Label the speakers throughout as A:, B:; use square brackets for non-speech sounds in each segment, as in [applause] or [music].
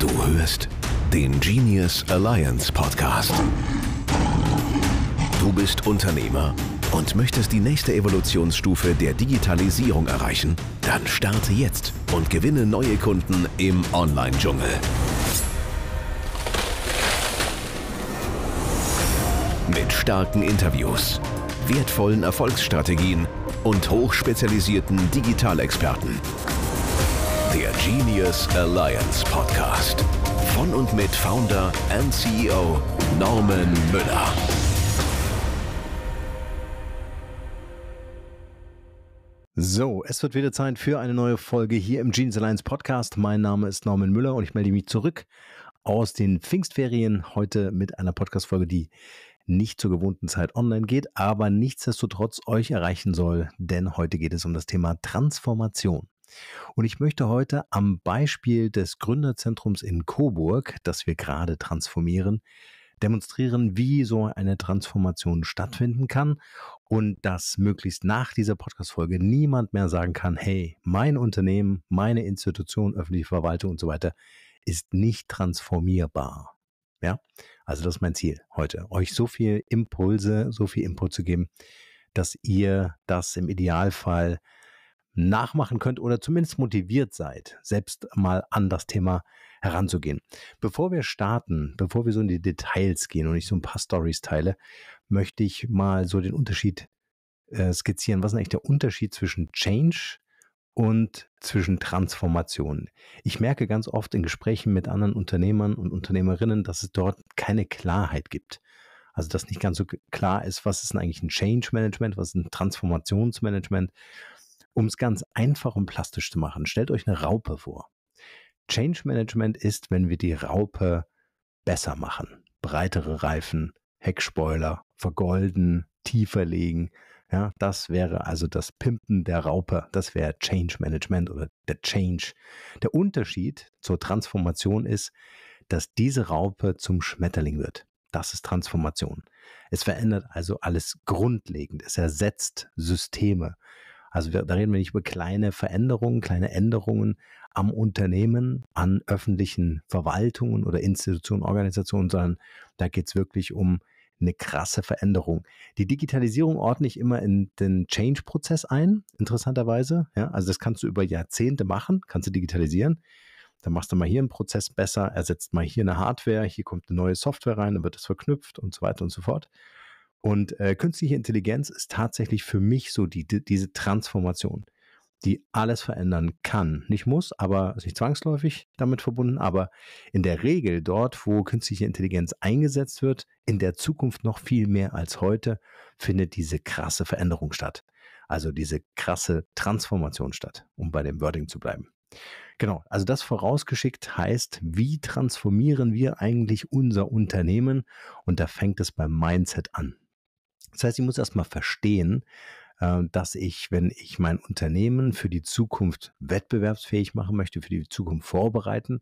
A: Du hörst den Genius Alliance Podcast. Du bist Unternehmer und möchtest die nächste Evolutionsstufe der Digitalisierung erreichen? Dann starte jetzt und gewinne neue Kunden im Online-Dschungel. Mit starken Interviews, wertvollen Erfolgsstrategien und hochspezialisierten Digitalexperten der Genius Alliance Podcast. Von und mit Founder and CEO Norman Müller. So, es wird wieder Zeit für eine neue Folge hier im Genius Alliance Podcast. Mein Name ist Norman Müller und ich melde mich zurück aus den Pfingstferien heute mit einer Podcast-Folge, die nicht zur gewohnten Zeit online geht, aber nichtsdestotrotz euch erreichen soll, denn heute geht es um das Thema Transformation. Und ich möchte heute am Beispiel des Gründerzentrums in Coburg, das wir gerade transformieren, demonstrieren, wie so eine Transformation stattfinden kann und dass möglichst nach dieser Podcast-Folge niemand mehr sagen kann, hey, mein Unternehmen, meine Institution, öffentliche Verwaltung und so weiter ist nicht transformierbar. Ja, also das ist mein Ziel heute, euch so viel Impulse, so viel Input zu geben, dass ihr das im Idealfall nachmachen könnt oder zumindest motiviert seid, selbst mal an das Thema heranzugehen. Bevor wir starten, bevor wir so in die Details gehen und ich so ein paar Stories teile, möchte ich mal so den Unterschied äh, skizzieren. Was ist eigentlich der Unterschied zwischen Change und zwischen Transformation? Ich merke ganz oft in Gesprächen mit anderen Unternehmern und Unternehmerinnen, dass es dort keine Klarheit gibt. Also dass nicht ganz so klar ist, was ist denn eigentlich ein Change Management, was ist ein Transformationsmanagement um es ganz einfach und plastisch zu machen, stellt euch eine Raupe vor. Change Management ist, wenn wir die Raupe besser machen. Breitere Reifen, Heckspoiler, vergolden, tiefer legen. Ja, das wäre also das Pimpen der Raupe. Das wäre Change Management oder der Change. Der Unterschied zur Transformation ist, dass diese Raupe zum Schmetterling wird. Das ist Transformation. Es verändert also alles grundlegend. Es ersetzt Systeme. Also da reden wir nicht über kleine Veränderungen, kleine Änderungen am Unternehmen, an öffentlichen Verwaltungen oder Institutionen, Organisationen, sondern da geht es wirklich um eine krasse Veränderung. Die Digitalisierung ordne ich immer in den Change-Prozess ein, interessanterweise. Ja, also das kannst du über Jahrzehnte machen, kannst du digitalisieren. Dann machst du mal hier einen Prozess besser, ersetzt mal hier eine Hardware, hier kommt eine neue Software rein, dann wird das verknüpft und so weiter und so fort. Und äh, künstliche Intelligenz ist tatsächlich für mich so die, die, diese Transformation, die alles verändern kann. Nicht muss, aber ist nicht zwangsläufig damit verbunden, aber in der Regel dort, wo künstliche Intelligenz eingesetzt wird, in der Zukunft noch viel mehr als heute, findet diese krasse Veränderung statt. Also diese krasse Transformation statt, um bei dem Wording zu bleiben. Genau, also das vorausgeschickt heißt, wie transformieren wir eigentlich unser Unternehmen? Und da fängt es beim Mindset an. Das heißt, ich muss erstmal verstehen, äh, dass ich, wenn ich mein Unternehmen für die Zukunft wettbewerbsfähig machen möchte, für die Zukunft vorbereiten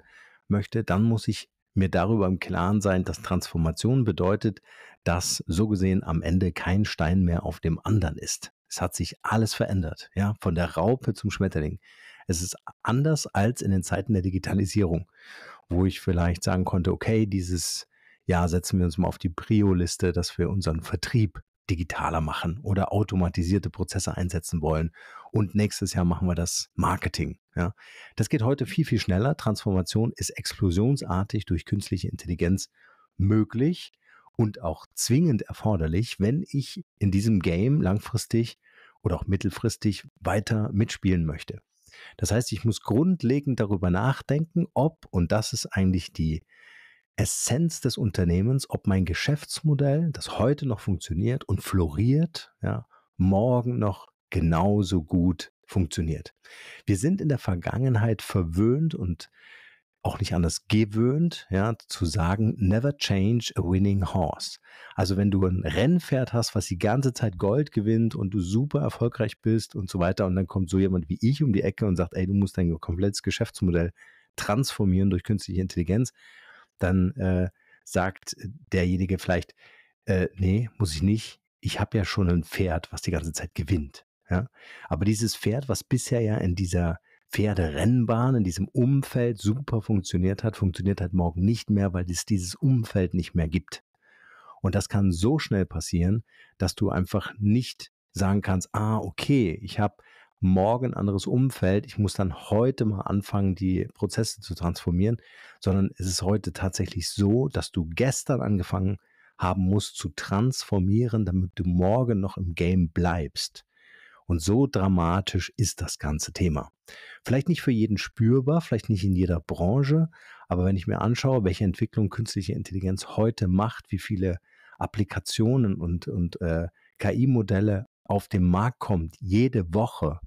A: möchte, dann muss ich mir darüber im Klaren sein, dass Transformation bedeutet, dass so gesehen am Ende kein Stein mehr auf dem anderen ist. Es hat sich alles verändert, ja, von der Raupe zum Schmetterling. Es ist anders als in den Zeiten der Digitalisierung, wo ich vielleicht sagen konnte, okay, dieses Jahr setzen wir uns mal auf die Prio-Liste, dass wir unseren Vertrieb digitaler machen oder automatisierte Prozesse einsetzen wollen. Und nächstes Jahr machen wir das Marketing. Ja. Das geht heute viel, viel schneller. Transformation ist explosionsartig durch künstliche Intelligenz möglich und auch zwingend erforderlich, wenn ich in diesem Game langfristig oder auch mittelfristig weiter mitspielen möchte. Das heißt, ich muss grundlegend darüber nachdenken, ob, und das ist eigentlich die, Essenz des Unternehmens, ob mein Geschäftsmodell, das heute noch funktioniert und floriert, ja, morgen noch genauso gut funktioniert. Wir sind in der Vergangenheit verwöhnt und auch nicht anders gewöhnt, ja, zu sagen, never change a winning horse. Also wenn du ein Rennpferd hast, was die ganze Zeit Gold gewinnt und du super erfolgreich bist und so weiter und dann kommt so jemand wie ich um die Ecke und sagt, ey, du musst dein komplettes Geschäftsmodell transformieren durch künstliche Intelligenz, dann äh, sagt äh, derjenige vielleicht, äh, nee, muss ich nicht. Ich habe ja schon ein Pferd, was die ganze Zeit gewinnt. Ja? Aber dieses Pferd, was bisher ja in dieser Pferderennbahn, in diesem Umfeld super funktioniert hat, funktioniert halt morgen nicht mehr, weil es dieses Umfeld nicht mehr gibt. Und das kann so schnell passieren, dass du einfach nicht sagen kannst, ah, okay, ich habe morgen anderes Umfeld, ich muss dann heute mal anfangen, die Prozesse zu transformieren, sondern es ist heute tatsächlich so, dass du gestern angefangen haben musst zu transformieren, damit du morgen noch im Game bleibst. Und so dramatisch ist das ganze Thema. Vielleicht nicht für jeden spürbar, vielleicht nicht in jeder Branche, aber wenn ich mir anschaue, welche Entwicklung künstliche Intelligenz heute macht, wie viele Applikationen und, und äh, KI-Modelle auf den Markt kommt, jede Woche,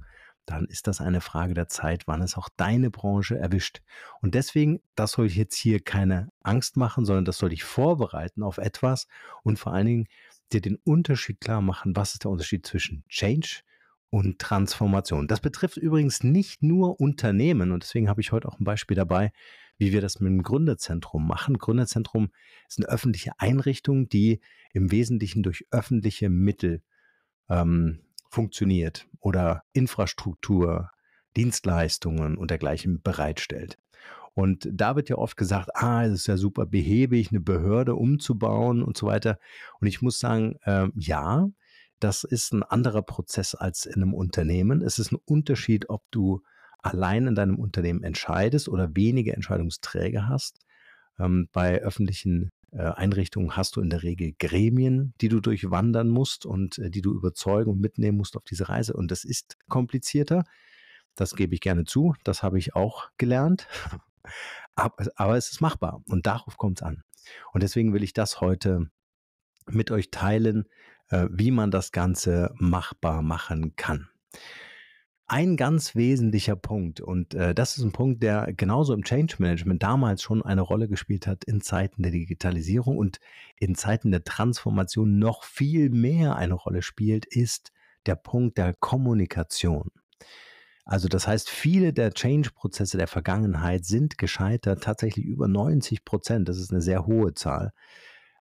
A: dann ist das eine Frage der Zeit, wann es auch deine Branche erwischt. Und deswegen, das soll ich jetzt hier keine Angst machen, sondern das soll dich vorbereiten auf etwas und vor allen Dingen dir den Unterschied klar machen, was ist der Unterschied zwischen Change und Transformation. Das betrifft übrigens nicht nur Unternehmen und deswegen habe ich heute auch ein Beispiel dabei, wie wir das mit dem Gründerzentrum machen. Gründerzentrum ist eine öffentliche Einrichtung, die im Wesentlichen durch öffentliche Mittel ähm, funktioniert oder Infrastruktur, Dienstleistungen und dergleichen bereitstellt. Und da wird ja oft gesagt, ah, es ist ja super behäbig, eine Behörde umzubauen und so weiter. Und ich muss sagen, äh, ja, das ist ein anderer Prozess als in einem Unternehmen. Es ist ein Unterschied, ob du allein in deinem Unternehmen entscheidest oder wenige Entscheidungsträger hast. Ähm, bei öffentlichen äh, Einrichtungen hast du in der Regel Gremien, die du durchwandern musst und äh, die du überzeugen und mitnehmen musst auf diese Reise. Und das ist komplizierter. Das gebe ich gerne zu. Das habe ich auch gelernt. [laughs] Aber, es ist machbar und darauf kommt es an. Und deswegen will ich das heute mit euch teilen, äh, wie man das Ganze machbar machen kann ein ganz wesentlicher Punkt und äh, das ist ein Punkt, der genauso im Change Management damals schon eine Rolle gespielt hat in Zeiten der Digitalisierung und in Zeiten der Transformation noch viel mehr eine Rolle spielt, ist der Punkt der Kommunikation. Also das heißt, viele der Change-Prozesse der Vergangenheit sind gescheitert, tatsächlich über 90 Prozent, das ist eine sehr hohe Zahl,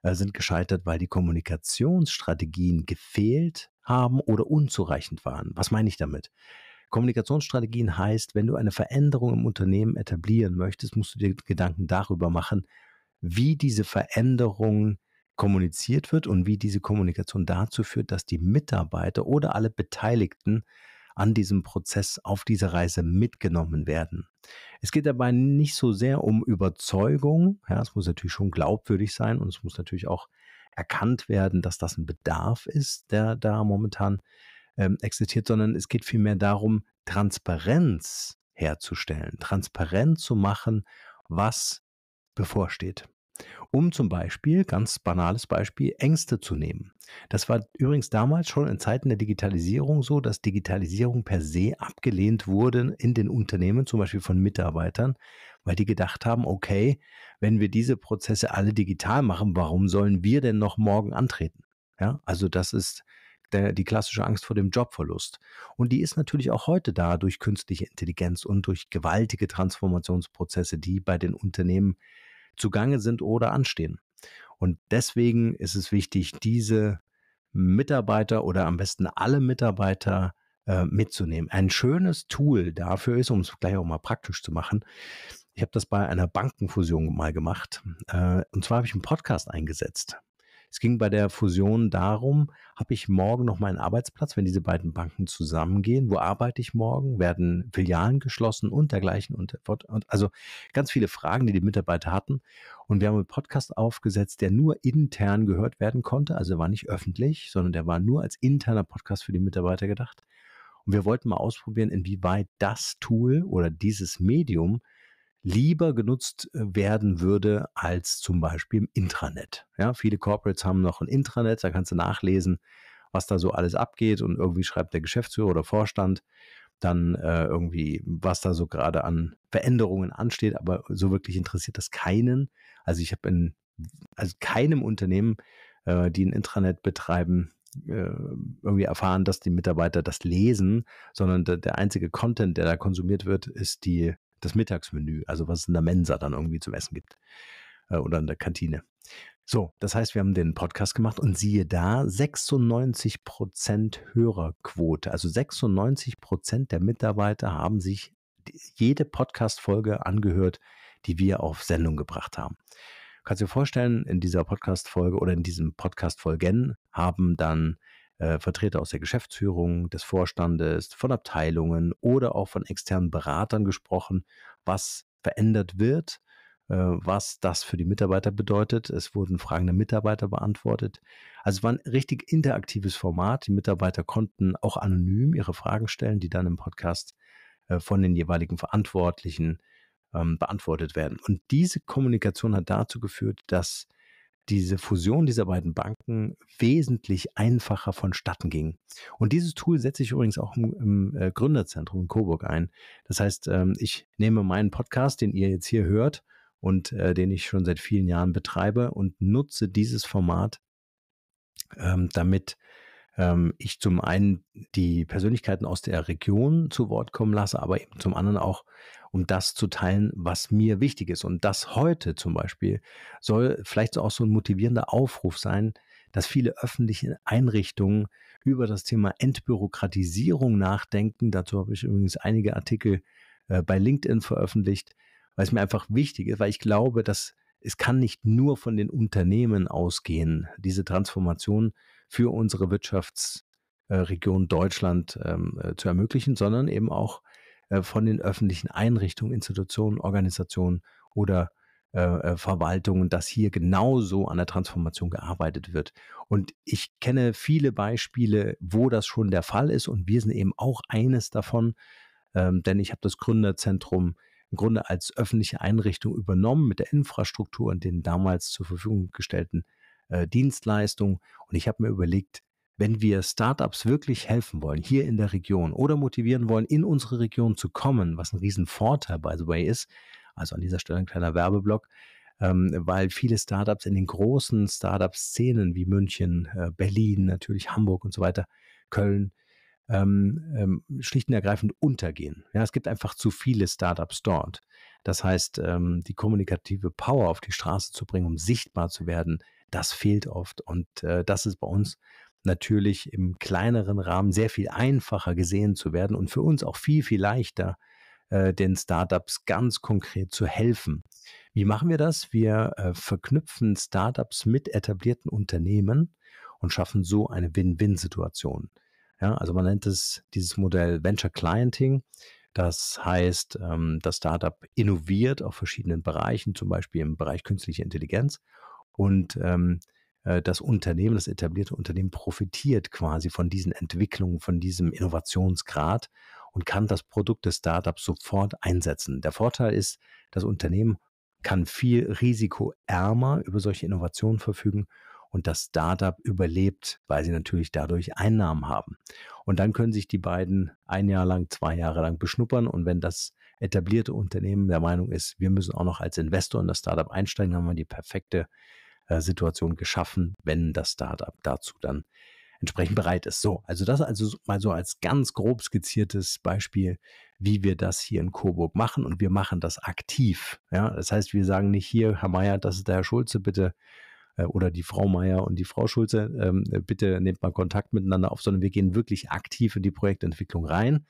A: äh, sind gescheitert, weil die Kommunikationsstrategien gefehlt haben oder unzureichend waren. Was meine ich damit? Kommunikationsstrategien heißt, wenn du eine Veränderung im Unternehmen etablieren möchtest, musst du dir Gedanken darüber machen, wie diese Veränderung kommuniziert wird und wie diese Kommunikation dazu führt, dass die Mitarbeiter oder alle Beteiligten an diesem Prozess auf dieser Reise mitgenommen werden. Es geht dabei nicht so sehr um Überzeugung, ja, es muss natürlich schon glaubwürdig sein und es muss natürlich auch erkannt werden, dass das ein Bedarf ist, der da momentan ähm, existiert, sondern es geht vielmehr darum, Transparenz herzustellen, transparent zu machen, was bevorsteht. Um zum Beispiel, ganz banales Beispiel, Ängste zu nehmen. Das war übrigens damals schon in Zeiten der Digitalisierung so, dass Digitalisierung per se abgelehnt wurde in den Unternehmen, zum Beispiel von Mitarbeitern, weil die gedacht haben, okay, wenn wir diese Prozesse alle digital machen, warum sollen wir denn noch morgen antreten? Ja, also das ist der, die klassische Angst vor dem Jobverlust. Und die ist natürlich auch heute da durch künstliche Intelligenz und durch gewaltige Transformationsprozesse, die bei den Unternehmen zugange sind oder anstehen. Und deswegen ist es wichtig, diese Mitarbeiter oder am besten alle Mitarbeiter äh, mitzunehmen. Ein schönes Tool dafür ist, um es gleich auch mal praktisch zu machen. Ich habe das bei einer Bankenfusion mal gemacht. Äh, und zwar habe ich einen Podcast eingesetzt. Es ging bei der Fusion darum, habe ich morgen noch meinen Arbeitsplatz, wenn diese beiden Banken zusammengehen? Wo arbeite ich morgen? Werden Filialen geschlossen und dergleichen und, und also ganz viele Fragen, die die Mitarbeiter hatten. Und wir haben einen Podcast aufgesetzt, der nur intern gehört werden konnte, also war nicht öffentlich, sondern der war nur als interner Podcast für die Mitarbeiter gedacht. Und wir wollten mal ausprobieren, inwieweit das Tool oder dieses Medium lieber genutzt äh, werden würde als zum Beispiel im Intranet. Ja, viele Corporates haben noch ein Intranet, da kannst du nachlesen, was da so alles abgeht und irgendwie schreibt der Geschäftsführer oder Vorstand dann äh, irgendwie, was da so gerade an Veränderungen ansteht, aber so wirklich interessiert das keinen. Also ich habe in also keinem Unternehmen, äh, die ein Intranet betreiben, äh, irgendwie erfahren, dass die Mitarbeiter das lesen, sondern der einzige Content, der da konsumiert wird, ist die das Mittagsmenü, also was es in der Mensa dann irgendwie zum Essen gibt äh, oder in der Kantine. So, das heißt, wir haben den Podcast gemacht und siehe da, 96% Prozent Hörerquote, also 96% Prozent der Mitarbeiter haben sich jede Podcast-Folge angehört, die wir auf Sendung gebracht haben. Kannst du dir vorstellen, in dieser Podcast-Folge oder in diesem Podcast-Folgen haben dann äh, Vertreter aus der Geschäftsführung, des Vorstandes, von Abteilungen oder auch von externen Beratern gesprochen, was verändert wird, äh, was das für die Mitarbeiter bedeutet. Es wurden Fragen der Mitarbeiter beantwortet. Also es war ein richtig interaktives Format. Die Mitarbeiter konnten auch anonym ihre Fragen stellen, die dann im Podcast äh, von den jeweiligen Verantwortlichen ähm, beantwortet werden. Und diese Kommunikation hat dazu geführt, dass diese Fusion dieser beiden Banken wesentlich einfacher vonstatten ging. Und dieses Tool setze ich übrigens auch im, im äh, Gründerzentrum in Coburg ein. Das heißt, ähm, ich nehme meinen Podcast, den ihr jetzt hier hört und äh, den ich schon seit vielen Jahren betreibe und nutze dieses Format, ähm, damit ähm, ich zum einen die Persönlichkeiten aus der Region zu Wort kommen lasse, aber eben zum anderen auch, um das zu teilen, was mir wichtig ist. Und das heute zum Beispiel soll vielleicht auch so ein motivierender Aufruf sein, dass viele öffentliche Einrichtungen über das Thema Entbürokratisierung nachdenken. Dazu habe ich übrigens einige Artikel äh, bei LinkedIn veröffentlicht, weil es mir einfach wichtig ist, weil ich glaube, dass es kann nicht nur von den Unternehmen ausgehen, diese Transformation, für unsere Wirtschaftsregion Deutschland ähm, äh, zu ermöglichen, sondern eben auch äh, von den öffentlichen Einrichtungen, Institutionen, Organisationen oder äh, Verwaltungen, dass hier genauso an der Transformation gearbeitet wird. Und ich kenne viele Beispiele, wo das schon der Fall ist und wir sind eben auch eines davon, ähm, denn ich habe das Gründerzentrum im Grunde als öffentliche Einrichtung übernommen mit der Infrastruktur und den damals zur Verfügung gestellten äh, Dienstleistung. Und ich habe mir überlegt, wenn wir Startups wirklich helfen wollen, hier in der Region oder motivieren wollen, in unsere Region zu kommen, was ein Riesenvorteil, by the way, ist, also an dieser Stelle ein kleiner Werbeblock, ähm, weil viele Startups in den großen Startup-Szenen wie München, äh, Berlin, natürlich Hamburg und so weiter, Köln, ähm, ähm, schlicht und ergreifend untergehen. Ja, es gibt einfach zu viele Startups dort. Das heißt, ähm, die kommunikative Power auf die Straße zu bringen, um sichtbar zu werden, das fehlt oft. Und äh, das ist bei uns natürlich im kleineren Rahmen sehr viel einfacher gesehen zu werden und für uns auch viel, viel leichter, äh, den Startups ganz konkret zu helfen. Wie machen wir das? Wir äh, verknüpfen Startups mit etablierten Unternehmen und schaffen so eine Win-Win-Situation. Ja, also man nennt es dieses Modell Venture Clienting. Das heißt, ähm, das Startup innoviert auf verschiedenen Bereichen, zum Beispiel im Bereich künstliche Intelligenz. Und ähm, äh, das Unternehmen, das etablierte Unternehmen profitiert quasi von diesen Entwicklungen, von diesem Innovationsgrad und kann das Produkt des Startups sofort einsetzen. Der Vorteil ist, das Unternehmen kann viel risikoärmer über solche Innovationen verfügen und das Startup überlebt, weil sie natürlich dadurch Einnahmen haben. Und dann können sich die beiden ein Jahr lang, zwei Jahre lang beschnuppern und wenn das etablierte Unternehmen der Meinung ist, wir müssen auch noch als Investor in das Startup einsteigen, haben wir die perfekte äh, Situation geschaffen, wenn das Startup dazu dann entsprechend bereit ist. So, also das also mal so als ganz grob skizziertes Beispiel, wie wir das hier in Coburg machen und wir machen das aktiv. Ja, das heißt, wir sagen nicht hier, Herr Meier, das ist der Herr Schulze, bitte äh, oder die Frau Meier und die Frau Schulze, ähm, bitte nehmt mal Kontakt miteinander auf, sondern wir gehen wirklich aktiv in die Projektentwicklung rein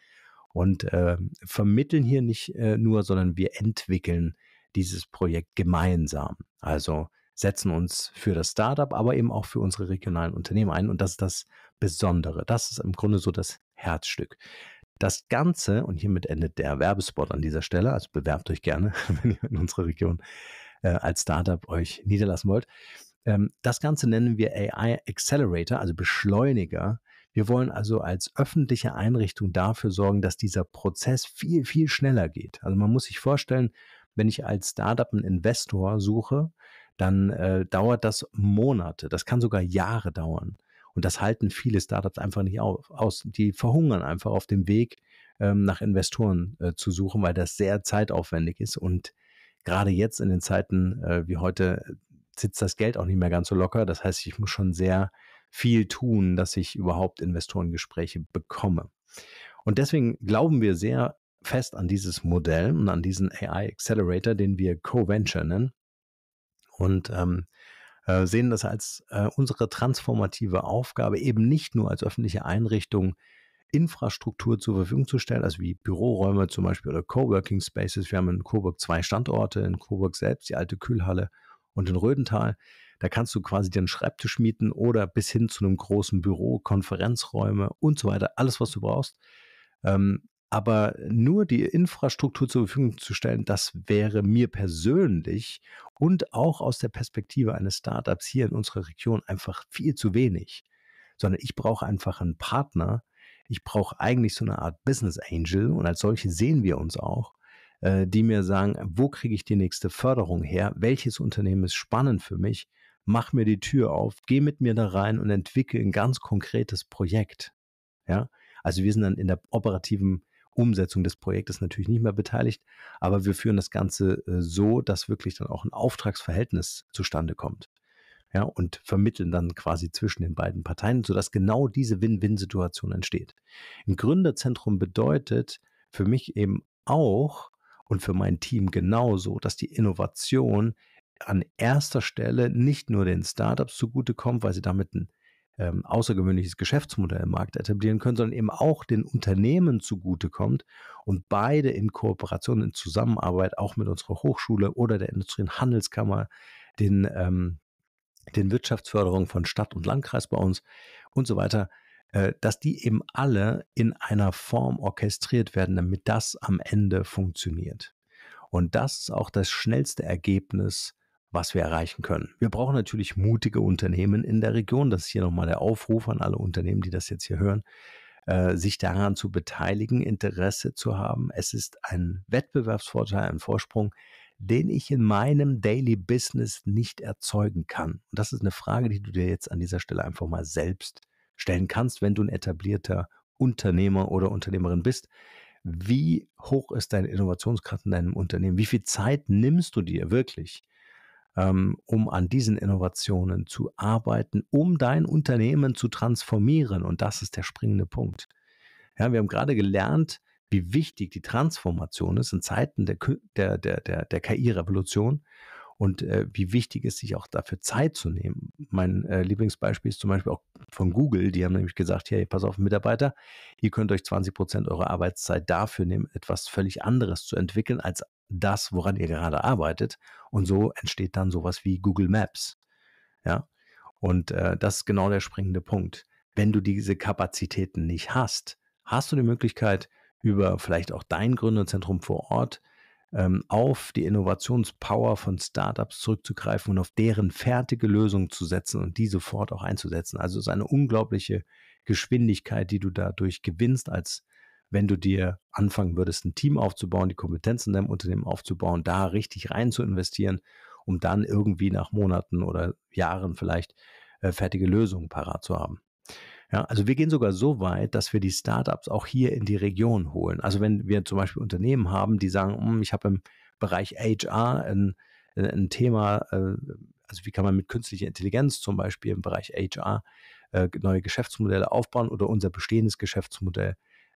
A: und ähm, vermitteln hier nicht äh, nur, sondern wir entwickeln dieses Projekt gemeinsam. Also setzen uns für das Startup, aber eben auch für unsere regionalen Unternehmen ein. Und das ist das Besondere. Das ist im Grunde so das Herzstück. Das Ganze, und hiermit endet der Werbespot an dieser Stelle, also bewerbt euch gerne, [laughs] wenn ihr in unserer Region äh, als Startup euch niederlassen wollt. Ähm, das Ganze nennen wir AI Accelerator, also Beschleuniger. Wir wollen also als öffentliche Einrichtung dafür sorgen, dass dieser Prozess viel, viel schneller geht. Also man muss sich vorstellen, wenn ich als Startup einen Investor suche, dann äh, dauert das Monate, das kann sogar Jahre dauern. Und das halten viele Startups einfach nicht auf, aus. Die verhungern einfach auf dem Weg, ähm, nach Investoren äh, zu suchen, weil das sehr zeitaufwendig ist. Und gerade jetzt in den Zeiten äh, wie heute sitzt das Geld auch nicht mehr ganz so locker. Das heißt, ich muss schon sehr viel tun, dass ich überhaupt Investorengespräche bekomme. Und deswegen glauben wir sehr fest an dieses Modell und an diesen AI Accelerator, den wir Co-Venture nennen. Und ähm, äh, sehen das als äh, unsere transformative Aufgabe, eben nicht nur als öffentliche Einrichtung Infrastruktur zur Verfügung zu stellen, also wie Büroräume zum Beispiel oder Coworking Spaces. Wir haben in Coburg zwei Standorte, in Coburg selbst die alte Kühlhalle und in Rödental. Da kannst du quasi dir einen Schreibtisch mieten oder bis hin zu einem großen Büro, Konferenzräume und so weiter, alles, was du brauchst. Ähm, aber nur die Infrastruktur zur Verfügung zu stellen, das wäre mir persönlich und auch aus der Perspektive eines Startups hier in unserer Region einfach viel zu wenig. Sondern ich brauche einfach einen Partner. Ich brauche eigentlich so eine Art Business Angel und als solche sehen wir uns auch, äh, die mir sagen, wo kriege ich die nächste Förderung her? Welches Unternehmen ist spannend für mich? Mach mir die Tür auf, geh mit mir da rein und entwickle ein ganz konkretes Projekt. Ja, also wir sind dann in der operativen Umsetzung des Projektes natürlich nicht mehr beteiligt, aber wir führen das Ganze äh, so, dass wirklich dann auch ein Auftragsverhältnis zustande kommt. Ja, und vermitteln dann quasi zwischen den beiden Parteien, sodass genau diese Win-Win-Situation entsteht. Ein Gründerzentrum bedeutet für mich eben auch, und für mein Team genauso, dass die Innovation an erster Stelle nicht nur den Startups zugutekommt, weil sie damit ein ähm, außergewöhnliches Geschäftsmodell im Markt etablieren können, sondern eben auch den Unternehmen zugutekommt und beide in Kooperation, in Zusammenarbeit auch mit unserer Hochschule oder der Industrie- und Handelskammer, den, ähm, den Wirtschaftsförderung von Stadt und Landkreis bei uns und so weiter, äh, dass die eben alle in einer Form orchestriert werden, damit das am Ende funktioniert. Und das ist auch das schnellste Ergebnis, was wir erreichen können. Wir brauchen natürlich mutige Unternehmen in der Region. Das ist hier nochmal der Aufruf an alle Unternehmen, die das jetzt hier hören, äh, sich daran zu beteiligen, Interesse zu haben. Es ist ein Wettbewerbsvorteil, ein Vorsprung, den ich in meinem Daily Business nicht erzeugen kann. Und das ist eine Frage, die du dir jetzt an dieser Stelle einfach mal selbst stellen kannst, wenn du ein etablierter Unternehmer oder Unternehmerin bist. Wie hoch ist deine Innovationsgrad in deinem Unternehmen? Wie viel Zeit nimmst du dir wirklich, ähm, um an diesen Innovationen zu arbeiten, um dein Unternehmen zu transformieren? Und das ist der springende Punkt. Ja, wir haben gerade gelernt, wie wichtig die Transformation ist in Zeiten der, der, der, der, der KI-Revolution und äh, wie wichtig es ist, sich auch dafür Zeit zu nehmen. Mein äh, Lieblingsbeispiel ist zum Beispiel auch von Google. Die haben nämlich gesagt, hey, pass auf, Mitarbeiter, ihr könnt euch 20 Prozent eurer Arbeitszeit dafür nehmen, etwas völlig anderes zu entwickeln als das, woran ihr gerade arbeitet. Und so entsteht dann sowas wie Google Maps. Ja. Und äh, das ist genau der springende Punkt. Wenn du diese Kapazitäten nicht hast, hast du die Möglichkeit, über vielleicht auch dein Gründerzentrum vor Ort ähm, auf die Innovationspower von Startups zurückzugreifen und auf deren fertige Lösungen zu setzen und die sofort auch einzusetzen. Also es ist eine unglaubliche Geschwindigkeit, die du dadurch gewinnst, als wenn du dir anfangen würdest, ein Team aufzubauen, die Kompetenzen in deinem Unternehmen aufzubauen, da richtig rein zu investieren, um dann irgendwie nach Monaten oder Jahren vielleicht äh, fertige Lösungen parat zu haben. Ja, also wir gehen sogar so weit, dass wir die Startups auch hier in die Region holen. Also wenn wir zum Beispiel Unternehmen haben, die sagen, hm, ich habe im Bereich HR ein, äh, ein Thema, äh, also wie kann man mit künstlicher Intelligenz zum Beispiel im Bereich HR äh, neue Geschäftsmodelle aufbauen oder unser bestehendes Geschäftsmodell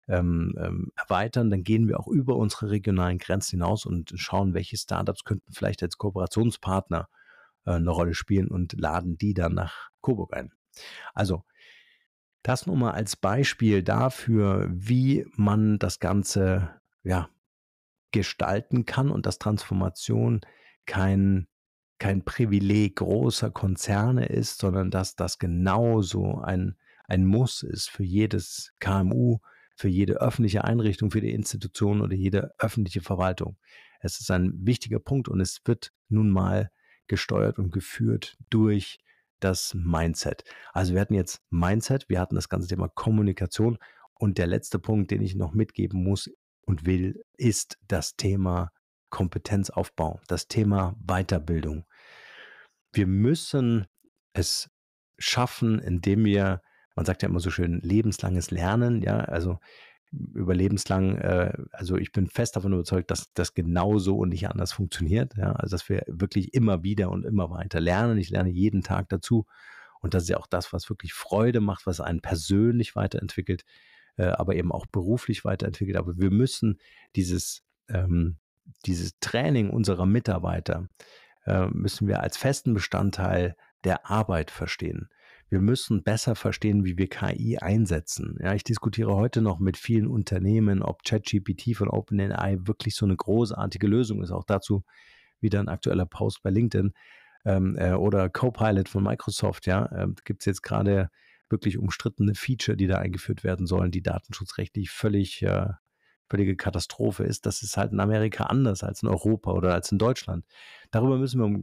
A: ähm, ähm, erweitern, dann gehen wir auch über unsere regionalen Grenzen hinaus und schauen, welche Startups könnten vielleicht als Kooperationspartner äh, eine Rolle spielen und laden die dann nach Coburg ein. Also das nur mal als Beispiel dafür, wie man das Ganze ja, gestalten kann und dass Transformation kein, kein Privileg großer Konzerne ist, sondern dass das genauso ein, ein Muss ist für jedes KMU, für jede öffentliche Einrichtung, für die Institution oder jede öffentliche Verwaltung. Es ist ein wichtiger Punkt und es wird nun mal gesteuert und geführt durch das Mindset. Also wir hatten jetzt Mindset, wir hatten das ganze Thema Kommunikation und der letzte Punkt, den ich noch mitgeben muss und will, ist das Thema Kompetenzaufbau, das Thema Weiterbildung. Wir müssen es schaffen, indem wir, man sagt ja immer so schön, lebenslanges Lernen, ja, also überlebenslang, äh, also ich bin fest davon überzeugt, dass das genauso und nicht anders funktioniert. Ja? Also dass wir wirklich immer wieder und immer weiter lernen. Ich lerne jeden Tag dazu. Und das ist ja auch das, was wirklich Freude macht, was einen persönlich weiterentwickelt, äh, aber eben auch beruflich weiterentwickelt. Aber wir müssen dieses, ähm, dieses Training unserer Mitarbeiter, äh, müssen wir als festen Bestandteil der Arbeit verstehen. Wir müssen besser verstehen, wie wir KI einsetzen. Ja, ich diskutiere heute noch mit vielen Unternehmen, ob ChatGPT von OpenAI wirklich so eine großartige Lösung ist. Auch dazu wieder ein aktueller Post bei LinkedIn ähm, äh, oder Copilot von Microsoft. Ja, äh, gibt es jetzt gerade wirklich umstrittene Feature, die da eingeführt werden sollen, die datenschutzrechtlich völlig äh, völlige Katastrophe ist, das ist halt in Amerika anders als in Europa oder als in Deutschland. Darüber müssen wir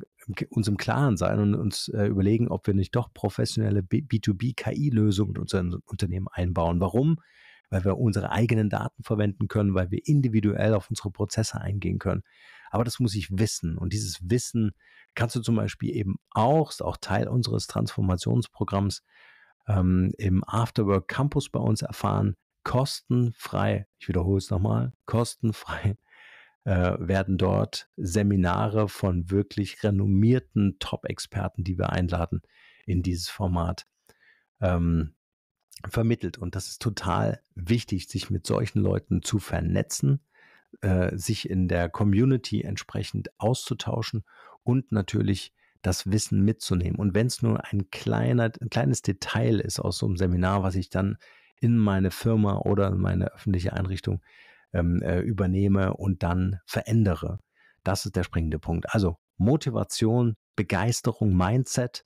A: uns im Klaren sein und uns äh, überlegen, ob wir nicht doch professionelle B2B-KI-Lösungen in unseren Unternehmen einbauen. Warum? Weil wir unsere eigenen Daten verwenden können, weil wir individuell auf unsere Prozesse eingehen können. Aber das muss ich wissen. Und dieses Wissen kannst du zum Beispiel eben auch, ist auch Teil unseres Transformationsprogramms, ähm, im Afterwork Campus bei uns erfahren kostenfrei, ich wiederhole es nochmal, kostenfrei [laughs] äh, werden dort Seminare von wirklich renommierten Top-Experten, die wir einladen in dieses Format, ähm, vermittelt. Und das ist total wichtig, sich mit solchen Leuten zu vernetzen, äh, sich in der Community entsprechend auszutauschen und natürlich das Wissen mitzunehmen. Und wenn es nur ein, kleiner, ein kleines Detail ist aus so einem Seminar, was ich dann in meine Firma oder in meine öffentliche Einrichtung ähm, äh, übernehme und dann verändere. Das ist der springende Punkt. Also Motivation, Begeisterung, Mindset,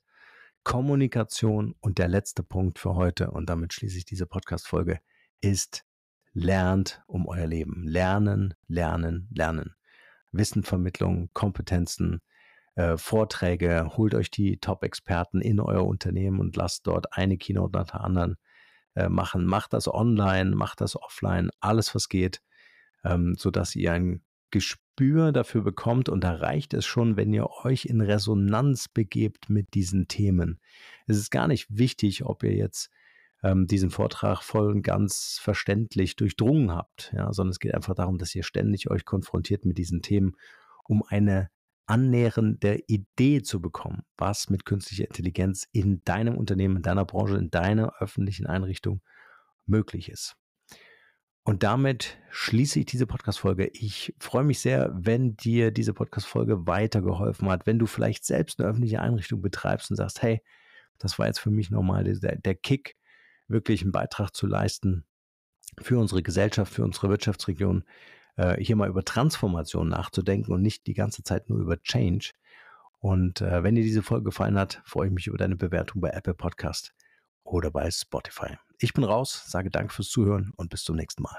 A: Kommunikation und der letzte Punkt für heute, und damit schließe ich diese Podcast-Folge, ist lernt um euer Leben. Lernen, lernen, lernen. Wissenvermittlung, Kompetenzen, äh, Vorträge, holt euch die Top-Experten in euer Unternehmen und lasst dort eine Keynote nach der anderen äh, machen. Macht das online, macht das offline, alles was geht, ähm, sodass ihr ein Gespür dafür bekommt und da reicht es schon, wenn ihr euch in Resonanz begebt mit diesen Themen. Es ist gar nicht wichtig, ob ihr jetzt ähm, diesen Vortrag voll und ganz verständlich durchdrungen habt, ja, sondern es geht einfach darum, dass ihr ständig euch konfrontiert mit diesen Themen, um eine Annähern der Idee zu bekommen, was mit künstlicher Intelligenz in deinem Unternehmen, in deiner Branche, in deiner öffentlichen Einrichtung möglich ist. Und damit schließe ich diese Podcast-Folge. Ich freue mich sehr, wenn dir diese Podcast-Folge weitergeholfen hat, wenn du vielleicht selbst eine öffentliche Einrichtung betreibst und sagst, hey, das war jetzt für mich nochmal der, der Kick, wirklich einen Beitrag zu leisten für unsere Gesellschaft, für unsere Wirtschaftsregion äh, hier mal über Transformation nachzudenken und nicht die ganze Zeit nur über Change. Und äh, wenn dir diese Folge gefallen hat, freue ich mich über deine Bewertung bei Apple Podcast oder bei Spotify. Ich bin raus, sage Dank fürs Zuhören und bis zum nächsten Mal.